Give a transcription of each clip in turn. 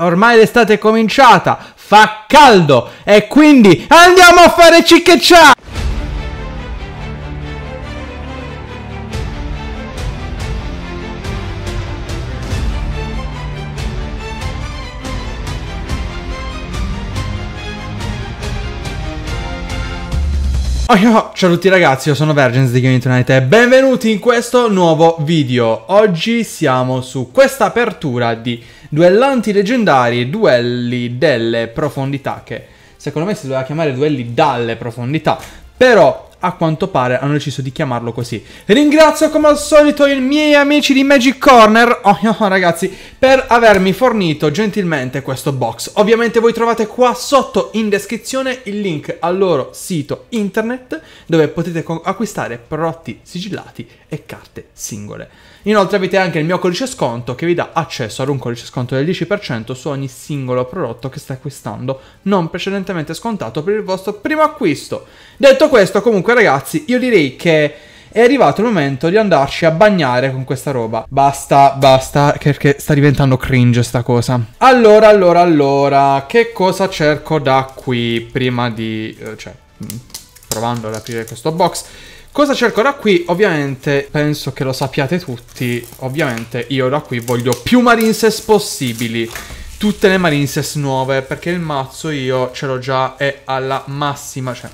ormai l'estate è cominciata, fa caldo e quindi andiamo a fare ciccheccia! Oh yo, oh, ciao a tutti ragazzi, io sono Vergens di Gaming Tonight e benvenuti in questo nuovo video. Oggi siamo su questa apertura di duellanti leggendari, duelli delle profondità, che secondo me si doveva chiamare duelli dalle profondità, però a quanto pare hanno deciso di chiamarlo così. Ringrazio come al solito i miei amici di Magic Corner, oh, oh, oh ragazzi, per avermi fornito gentilmente questo box. Ovviamente voi trovate qua sotto in descrizione il link al loro sito internet dove potete acquistare prodotti sigillati e carte singole. Inoltre avete anche il mio codice sconto che vi dà accesso ad un codice sconto del 10% su ogni singolo prodotto che state acquistando, non precedentemente scontato per il vostro primo acquisto. Detto questo, comunque ragazzi, io direi che è arrivato il momento di andarci a bagnare con questa roba. Basta, basta, perché sta diventando cringe sta cosa. Allora, allora, allora, che cosa cerco da qui prima di... Eh, cioè, mm, provando ad aprire questo box... Cosa cerco cercherò qui? Ovviamente penso che lo sappiate tutti. Ovviamente io da qui voglio più Marinses possibili. Tutte le Marinses nuove, perché il mazzo io ce l'ho già è alla massima, cioè...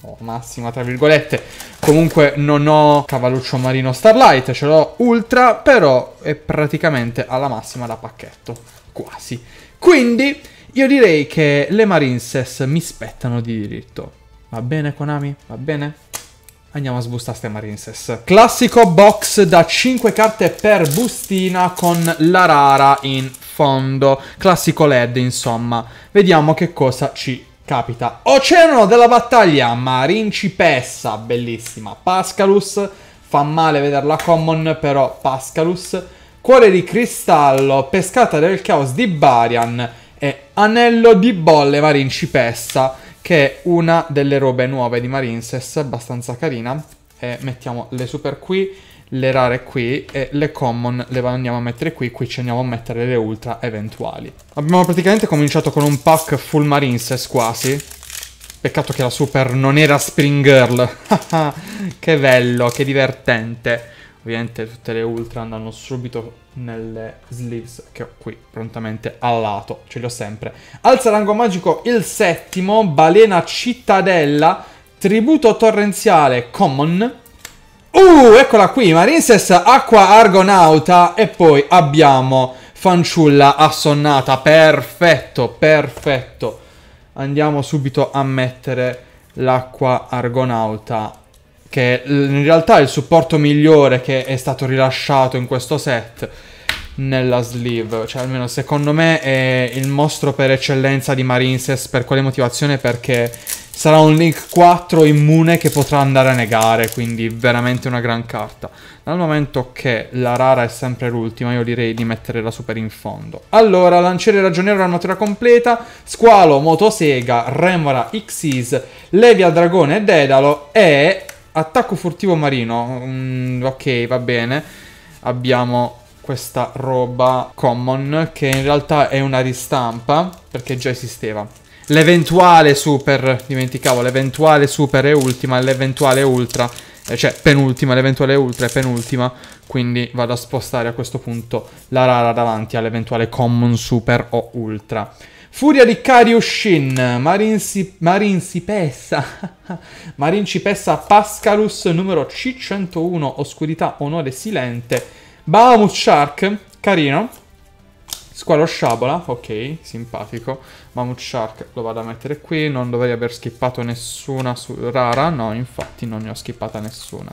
Oh, massima, tra virgolette. Comunque non ho cavalluccio marino Starlight, ce l'ho ultra, però è praticamente alla massima da pacchetto. Quasi. Quindi io direi che le Marinses mi spettano di diritto. Va bene, Konami? Va bene? Andiamo a sbustare ste Marinses. Classico box da 5 carte per bustina con la rara in fondo. Classico LED, insomma. Vediamo che cosa ci capita. Oceano della battaglia, Marincipessa, bellissima. Pascalus, fa male vederla common, però Pascalus. Cuore di cristallo, pescata del caos di Barian e anello di bolle Marincipessa che è una delle robe nuove di Marincess, abbastanza carina. E mettiamo le super qui, le rare qui e le common le andiamo a mettere qui, qui ci andiamo a mettere le ultra eventuali. Abbiamo praticamente cominciato con un pack full Marincess quasi. Peccato che la super non era Spring Girl. che bello, che divertente. Ovviamente tutte le ultra andranno subito nelle sleeves che ho qui prontamente al lato, ce li ho sempre. Alza rango magico il settimo, balena cittadella, tributo torrenziale common. Uh, eccola qui, Marinses acqua argonauta e poi abbiamo fanciulla assonnata, perfetto, perfetto. Andiamo subito a mettere l'acqua argonauta che in realtà è il supporto migliore che è stato rilasciato in questo set nella sleeve, cioè almeno secondo me è il mostro per eccellenza di Marinses, per quale motivazione? Perché sarà un Link 4 immune che potrà andare a negare, quindi veramente una gran carta. Dal momento che la rara è sempre l'ultima, io direi di mettere la super in fondo. Allora, lanciere ragioniero la natura completa, squalo, motosega, remora, xyz, levia, dragone e dedalo e Attacco furtivo marino. Mm, ok, va bene. Abbiamo questa roba common che in realtà è una ristampa perché già esisteva. L'eventuale super, dimenticavo, l'eventuale super è ultima, l'eventuale ultra, eh, cioè penultima, l'eventuale ultra è penultima, quindi vado a spostare a questo punto la rara davanti all'eventuale common super o ultra. Furia di Kariushin, Marinci, Marincipessa, Marincipessa Pascalus, numero C101, Oscurità, Onore, Silente, Bahamut Shark, carino, Squalo Sciabola, ok, simpatico, Bahamut Shark lo vado a mettere qui, non dovrei aver skippato nessuna su, rara, no, infatti non ne ho skippata nessuna.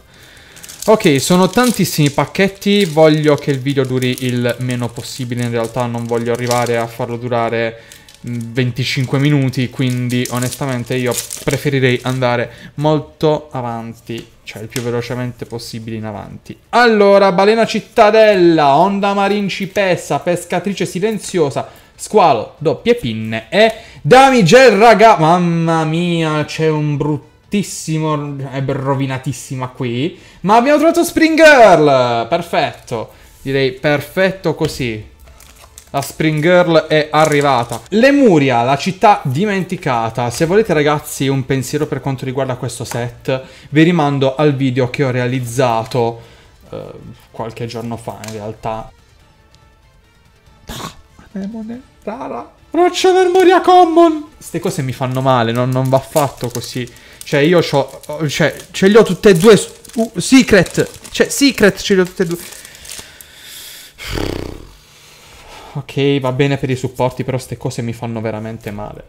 Ok, sono tantissimi pacchetti, voglio che il video duri il meno possibile, in realtà non voglio arrivare a farlo durare 25 minuti, quindi onestamente io preferirei andare molto avanti, cioè il più velocemente possibile in avanti. Allora, balena cittadella, onda marincipessa, pescatrice silenziosa, squalo, doppie pinne e damigel raga... Mamma mia, c'è un bruttissimo, è rovinatissima qui, ma abbiamo trovato Spring Girl, perfetto, direi perfetto così la Spring Girl è arrivata. Lemuria, la città dimenticata. Se volete ragazzi un pensiero per quanto riguarda questo set, vi rimando al video che ho realizzato eh, qualche giorno fa in realtà. Anemone rara. Roccia Lemuria Common! Queste cose mi fanno male, non, non va affatto così. Cioè io ho... Cioè, ce li ho tutte e due... Uh, secret! Cioè, secret ce li ho tutte e due... Ok, va bene per i supporti, però ste cose mi fanno veramente male.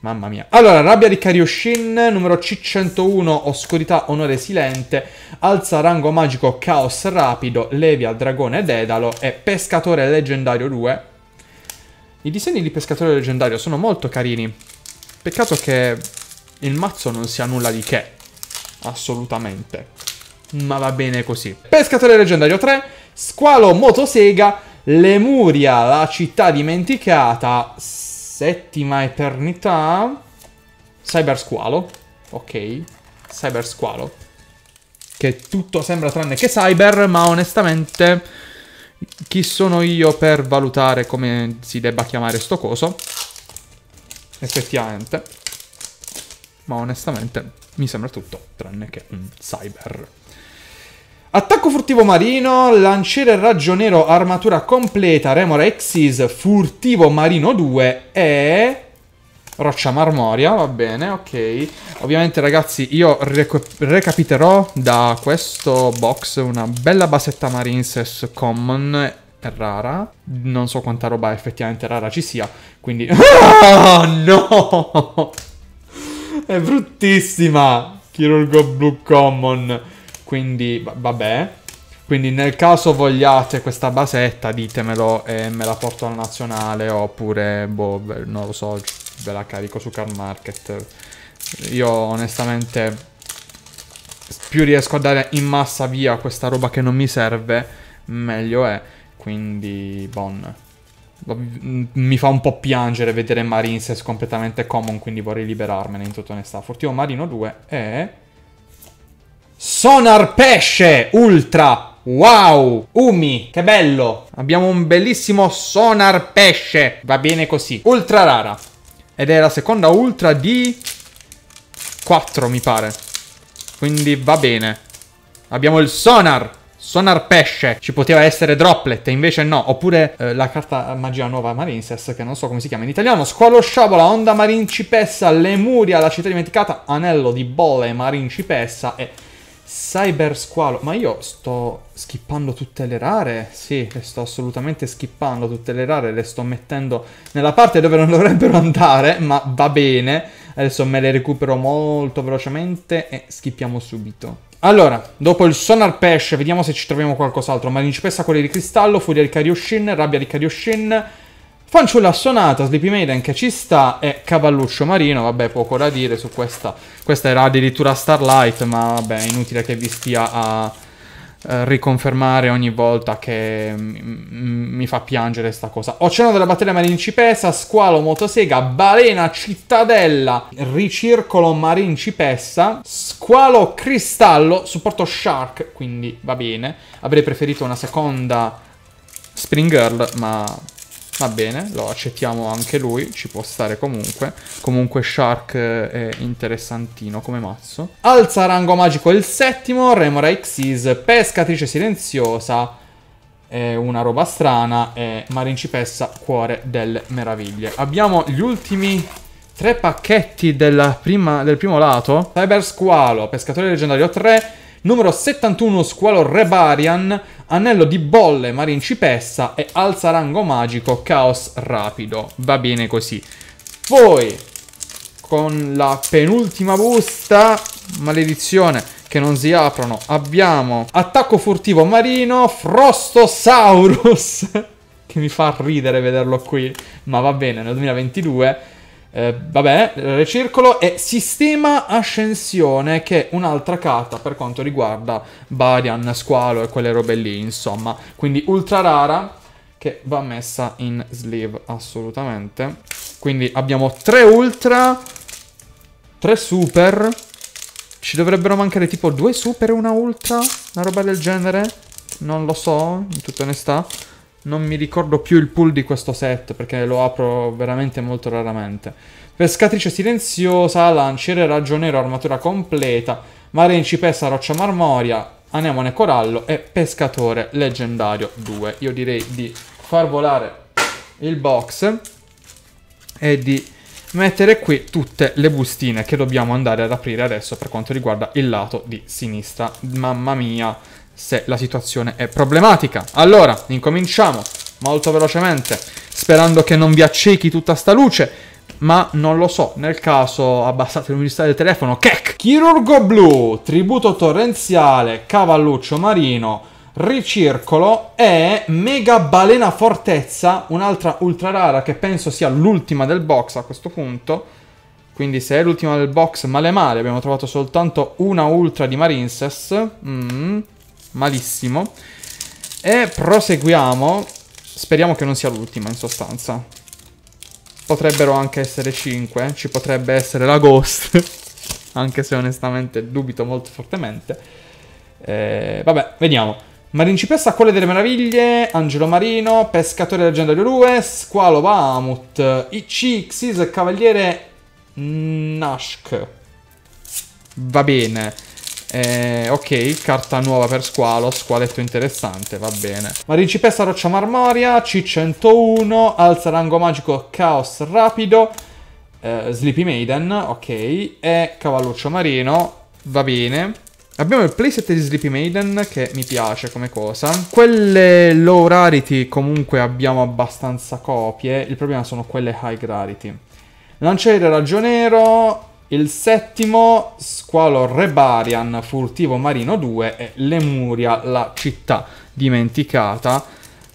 Mamma mia. Allora, rabbia di Karioshin, numero C101, oscurità, onore silente, alza rango magico, caos rapido, levia, dragone, dedalo e pescatore leggendario 2. I disegni di pescatore leggendario sono molto carini. Peccato che il mazzo non sia nulla di che. Assolutamente. Ma va bene così. Pescatore leggendario 3, squalo motosega, Lemuria, la città dimenticata, settima eternità, Cyber Squalo, ok, Cyber Squalo, che tutto sembra tranne che Cyber, ma onestamente chi sono io per valutare come si debba chiamare sto coso? Effettivamente, ma onestamente mi sembra tutto tranne che un Cyber. Attacco furtivo marino, lanciere raggio nero, armatura completa, remora exis, furtivo marino 2 e... Roccia marmoria, va bene, ok. Ovviamente ragazzi io recapiterò da questo box una bella basetta Marinses Common rara. Non so quanta roba effettivamente rara ci sia, quindi... Ah, no! È bruttissima! Chirurgo blu Common. Quindi, vabbè. Quindi nel caso vogliate questa basetta ditemelo e me la porto alla nazionale oppure, boh, non lo so, ve la carico su Car Market. Io onestamente più riesco a dare in massa via questa roba che non mi serve, meglio è. Quindi, bon. Mm, mi fa un po' piangere vedere Marines completamente common, quindi vorrei liberarmene in tutta onestà. Fortivo Marino 2 e... Sonar Pesce Ultra. Wow, Umi, che bello. Abbiamo un bellissimo Sonar Pesce. Va bene così. Ultra rara. Ed è la seconda ultra di 4, mi pare. Quindi va bene. Abbiamo il Sonar. Sonar pesce, ci poteva essere droplet, invece no. Oppure eh, la carta magia nuova Marinses, che non so come si chiama in italiano. Squalo sciabola, onda Marincipessa, lemuria, la città dimenticata, anello di bolle Marincipessa cipessa e Cyber Squalo, ma io sto skippando tutte le rare? Sì, le sto assolutamente skippando tutte le rare, le sto mettendo nella parte dove non dovrebbero andare, ma va bene. Adesso me le recupero molto velocemente e skippiamo subito. Allora, dopo il Sonar Pesh, vediamo se ci troviamo qualcos'altro. Marincipessa Cuore di Cristallo, Furia di Karioshin, Rabbia di Karioshin... Fanciulla Sonata, Sleepy Maiden che ci sta e Cavalluccio Marino, vabbè poco da dire su questa, questa era addirittura Starlight ma vabbè inutile che vi stia a eh, riconfermare ogni volta che mm, mm, mi fa piangere sta cosa. Oceano della batteria Marincipessa, Squalo Motosega, Balena Cittadella, Ricircolo Marincipessa, Squalo Cristallo, supporto Shark, quindi va bene. Avrei preferito una seconda Spring Girl ma Va bene, lo accettiamo anche lui, ci può stare comunque. Comunque Shark eh, è interessantino come mazzo. Alza rango magico il settimo, Remora Xyz, pescatrice silenziosa, è una roba strana, e Marincipessa, cuore delle meraviglie. Abbiamo gli ultimi tre pacchetti prima, del primo lato. Cyber Squalo, pescatore leggendario 3, numero 71 Squalo Rebarian, Anello di bolle, marincipessa e alza rango magico, caos rapido. Va bene così. Poi, con la penultima busta, maledizione che non si aprono, abbiamo attacco furtivo marino, Frostosaurus. che mi fa ridere vederlo qui, ma va bene, nel 2022 eh, vabbè, recircolo e sistema ascensione, che è un'altra carta per quanto riguarda Barian, Squalo e quelle robe lì, insomma. Quindi ultra rara, che va messa in sleeve assolutamente. Quindi abbiamo tre ultra, tre super. Ci dovrebbero mancare tipo due super e una ultra, una roba del genere. Non lo so, in tutta onestà non mi ricordo più il pool di questo set perché lo apro veramente molto raramente. Pescatrice silenziosa, lanciere ragionero, armatura completa, mare incipessa, roccia marmoria, anemone corallo e pescatore leggendario 2. Io direi di far volare il box e di mettere qui tutte le bustine che dobbiamo andare ad aprire adesso per quanto riguarda il lato di sinistra. Mamma mia! se la situazione è problematica. Allora, incominciamo molto velocemente, sperando che non vi accechi tutta sta luce, ma non lo so, nel caso abbassate l'umidità del telefono, check! Chirurgo blu, tributo torrenziale, cavalluccio marino, ricircolo e mega balena fortezza, un'altra ultra rara che penso sia l'ultima del box a questo punto. Quindi se è l'ultima del box, male male, abbiamo trovato soltanto una ultra di Marinses. Mmm malissimo. E proseguiamo. Speriamo che non sia l'ultima, in sostanza. Potrebbero anche essere 5. Eh. Ci potrebbe essere la Ghost. anche se onestamente dubito molto fortemente. Eh, vabbè, vediamo. Marincipessa, Colle delle Meraviglie, Angelo Marino, Pescatore Leggendario 2, Squalo Bahamut, ICXIS, Xis, Cavaliere Nashk. Va bene. Eh, ok, carta nuova per squalo, squaletto interessante, va bene. principessa roccia marmoria, C101, alza rango magico caos rapido, eh, Sleepy Maiden, ok, e cavalluccio marino, va bene. Abbiamo il playset di Sleepy Maiden che mi piace come cosa. Quelle low rarity comunque abbiamo abbastanza copie, il problema sono quelle high rarity. Lanciere ragionero, il settimo, Squalo Rebarian, Furtivo Marino 2 e Lemuria, la città dimenticata.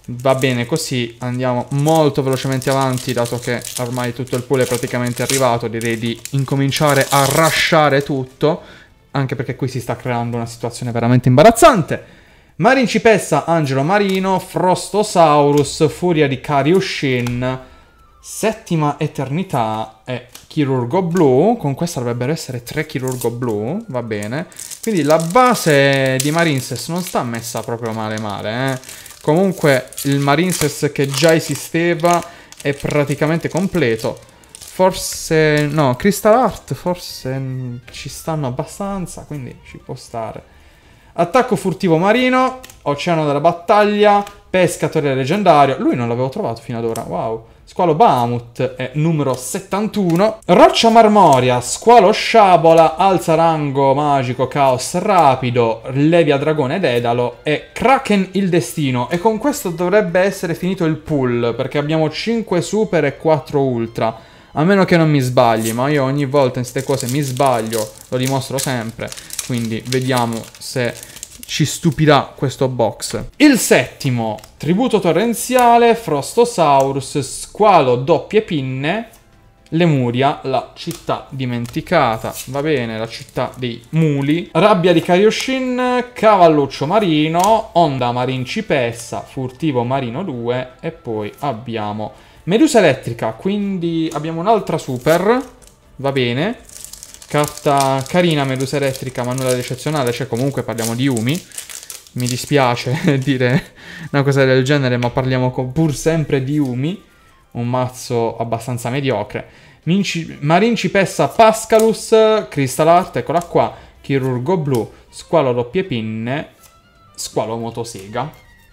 Va bene così, andiamo molto velocemente avanti, dato che ormai tutto il pool è praticamente arrivato, direi di incominciare a rasciare tutto, anche perché qui si sta creando una situazione veramente imbarazzante. Marincipessa, Angelo Marino, Frostosaurus, Furia di Kariushin Settima eternità è chirurgo blu, con questa dovrebbero essere tre chirurgo blu, va bene. Quindi la base di Marinses non sta messa proprio male male, eh. Comunque il Marinses che già esisteva è praticamente completo. Forse... no, Crystal Art forse ci stanno abbastanza, quindi ci può stare. Attacco furtivo marino, oceano della battaglia, pescatore leggendario. Lui non l'avevo trovato fino ad ora, wow. Squalo Bahamut è numero 71. Roccia Marmoria, Squalo Sciabola, Alza Rango Magico, Caos Rapido, Levia Dragone Dedalo e Kraken il Destino. E con questo dovrebbe essere finito il pool, perché abbiamo 5 super e 4 ultra. A meno che non mi sbagli, ma io ogni volta in queste cose mi sbaglio, lo dimostro sempre. Quindi vediamo se ci stupirà questo box. Il settimo, tributo torrenziale, Frostosaurus, squalo, doppie pinne, Lemuria, la città dimenticata, va bene, la città dei muli, Rabbia di Kaioshin, Cavalluccio Marino, Onda marincipessa, Furtivo Marino 2 e poi abbiamo Medusa Elettrica, quindi abbiamo un'altra super, va bene, Carta carina, medusa elettrica, ma nulla di eccezionale, cioè comunque parliamo di Umi. Mi dispiace dire una cosa del genere, ma parliamo pur sempre di Umi. Un mazzo abbastanza mediocre. Minci- Marincipessa Pascalus, Crystal Art, eccola qua. Chirurgo blu, squalo doppie pinne, squalo motosega.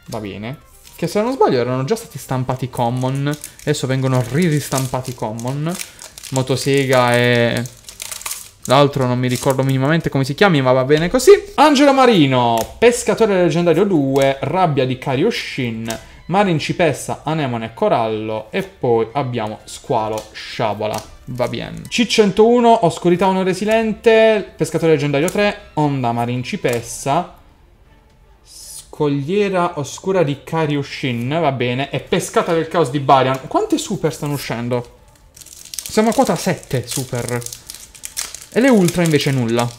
Va bene. Che se non sbaglio erano già stati stampati common. Adesso vengono riristampati common. Motosega e L'altro non mi ricordo minimamente come si chiami, ma va bene così. Angela Marino, Pescatore leggendario 2, Rabbia di Kaioshin, Marincipessa, Anemone e Corallo e poi abbiamo Squalo Sciabola. Va bene. C101, Oscurità 1 Resilente, Pescatore leggendario 3, Onda Marincipessa, Scogliera Oscura di Kaioshin, va bene, e Pescata del Caos di Barian. Quante super stanno uscendo? Siamo a quota 7 super. E le ultra invece nulla.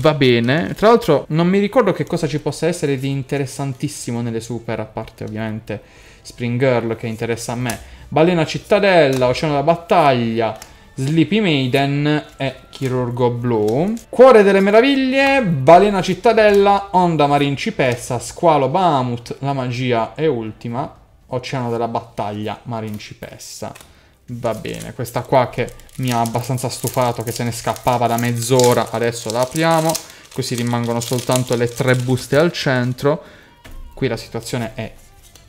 Va bene. Tra l'altro non mi ricordo che cosa ci possa essere di interessantissimo nelle super, a parte ovviamente Spring Girl che interessa a me. Balena Cittadella, Oceano della Battaglia, Sleepy Maiden e Chirurgo Blu. Cuore delle Meraviglie, Balena Cittadella, Onda Marin Cipessa, Squalo Bahamut, La Magia e Ultima, Oceano della Battaglia, Marin Cipessa. Va bene, questa qua che mi ha abbastanza stufato, che se ne scappava da mezz'ora, adesso la apriamo, così rimangono soltanto le tre buste al centro. Qui la situazione è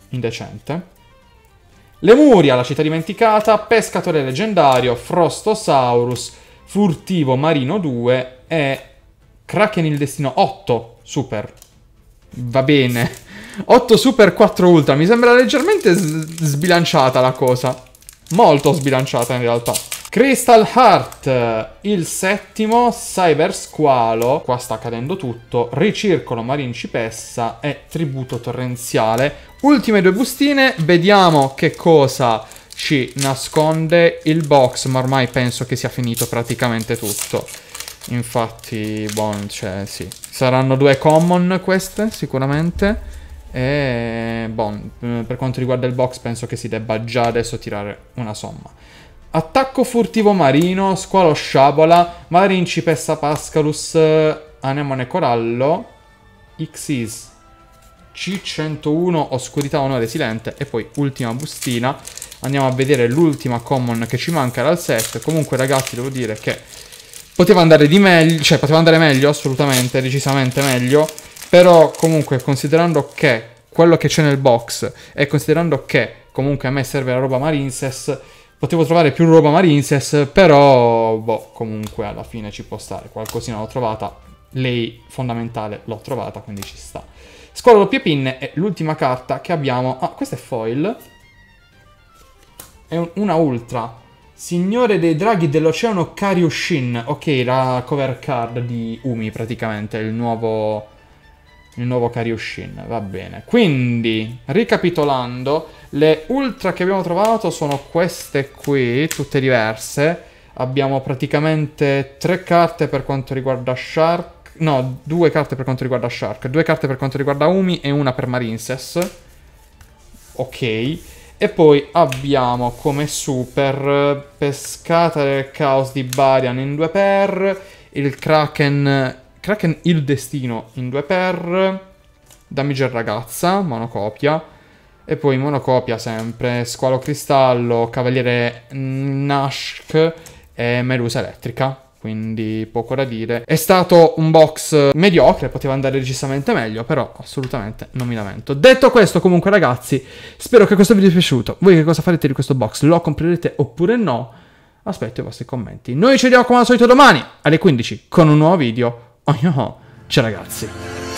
indecente. Lemuria, la città dimenticata, pescatore leggendario, Frostosaurus, furtivo marino 2 e Kraken il destino 8 super. Va bene. 8 super, 4 ultra. Mi sembra leggermente sbilanciata la cosa molto sbilanciata in realtà. Crystal Heart, il settimo, Cyber Squalo, qua sta accadendo tutto, Ricircolo Marincipessa e Tributo Torrenziale. Ultime due bustine, vediamo che cosa ci nasconde il box, ma ormai penso che sia finito praticamente tutto. Infatti, buon, cioè, sì. Saranno due common queste, sicuramente. E bon, eh, per quanto riguarda il box penso che si debba già adesso tirare una somma. Attacco furtivo marino, squalo sciabola, marincipessa pascalus, eh, anemone corallo, xis, c101, oscurità onore silente e poi ultima bustina. Andiamo a vedere l'ultima common che ci manca dal set. Comunque ragazzi devo dire che poteva andare di meglio, cioè poteva andare meglio assolutamente, decisamente meglio. Però comunque considerando che quello che c'è nel box e considerando che comunque a me serve la roba Marinses, potevo trovare più roba Marinses, però boh, comunque alla fine ci può stare, qualcosina l'ho trovata, lei fondamentale l'ho trovata, quindi ci sta. Scuola doppie pinne è l'ultima carta che abbiamo, ah questa è foil, è una ultra, Signore dei draghi dell'oceano Karyushin, ok la cover card di Umi praticamente, il nuovo il nuovo Kaioshin, va bene. Quindi, ricapitolando, le ultra che abbiamo trovato sono queste qui, tutte diverse. Abbiamo praticamente tre carte per quanto riguarda Shark, no, due carte per quanto riguarda Shark, due carte per quanto riguarda Umi e una per Marinses. Ok. E poi abbiamo come super Pescata del Caos di Barian in 2 per, il Kraken Kraken il destino in 2 per Damager ragazza, monocopia. E poi monocopia sempre, squalo cristallo, cavaliere Nashk e medusa elettrica. Quindi poco da dire. È stato un box mediocre, poteva andare decisamente meglio, però assolutamente non mi lamento. Detto questo, comunque ragazzi, spero che questo video vi sia piaciuto. Voi che cosa farete di questo box? Lo comprerete oppure no? Aspetto i vostri commenti. Noi ci vediamo come al solito domani alle 15 con un nuovo video. Oh no! Ciao ragazzi!